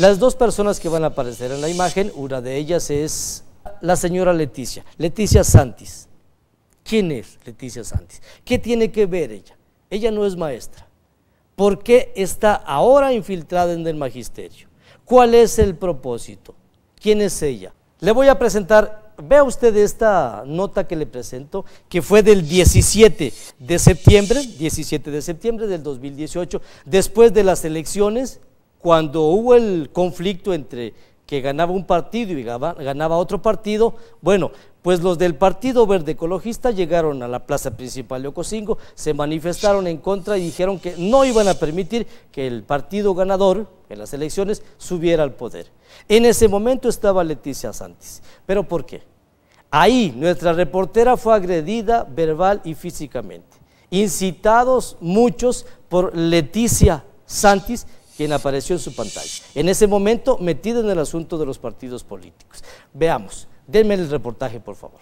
Las dos personas que van a aparecer en la imagen, una de ellas es la señora Leticia, Leticia Santis. ¿Quién es Leticia Santis? ¿Qué tiene que ver ella? Ella no es maestra. ¿Por qué está ahora infiltrada en el magisterio? ¿Cuál es el propósito? ¿Quién es ella? Le voy a presentar, vea usted esta nota que le presento, que fue del 17 de septiembre, 17 de septiembre del 2018, después de las elecciones cuando hubo el conflicto entre que ganaba un partido y ganaba otro partido, bueno, pues los del Partido Verde Ecologista llegaron a la plaza principal de Ocosingo, se manifestaron en contra y dijeron que no iban a permitir que el partido ganador en las elecciones subiera al poder. En ese momento estaba Leticia Santis. ¿Pero por qué? Ahí nuestra reportera fue agredida verbal y físicamente, incitados muchos por Leticia Santis, quien apareció en su pantalla. En ese momento, metido en el asunto de los partidos políticos. Veamos, denme el reportaje, por favor.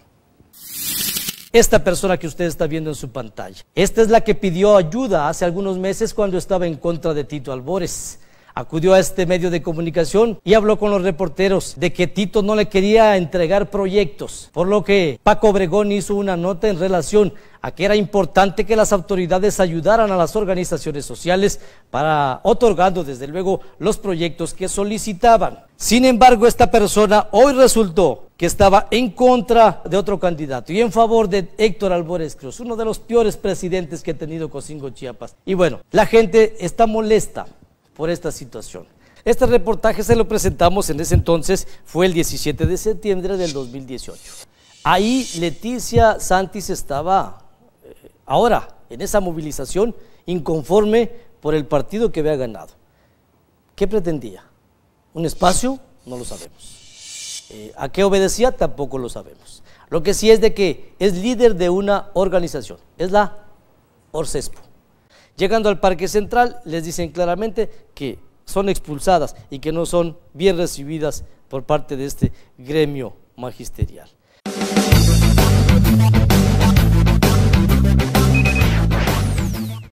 Esta persona que usted está viendo en su pantalla. Esta es la que pidió ayuda hace algunos meses cuando estaba en contra de Tito Albores acudió a este medio de comunicación y habló con los reporteros de que Tito no le quería entregar proyectos, por lo que Paco Obregón hizo una nota en relación a que era importante que las autoridades ayudaran a las organizaciones sociales para otorgando desde luego los proyectos que solicitaban. Sin embargo, esta persona hoy resultó que estaba en contra de otro candidato y en favor de Héctor Álvarez Cruz, uno de los peores presidentes que ha tenido Cocingo Chiapas. Y bueno, la gente está molesta por esta situación. Este reportaje se lo presentamos en ese entonces, fue el 17 de septiembre del 2018. Ahí Leticia Santis estaba eh, ahora en esa movilización inconforme por el partido que había ganado. ¿Qué pretendía? ¿Un espacio? No lo sabemos. Eh, ¿A qué obedecía? Tampoco lo sabemos. Lo que sí es de que es líder de una organización, es la Orcespo. Llegando al Parque Central, les dicen claramente que son expulsadas y que no son bien recibidas por parte de este gremio magisterial.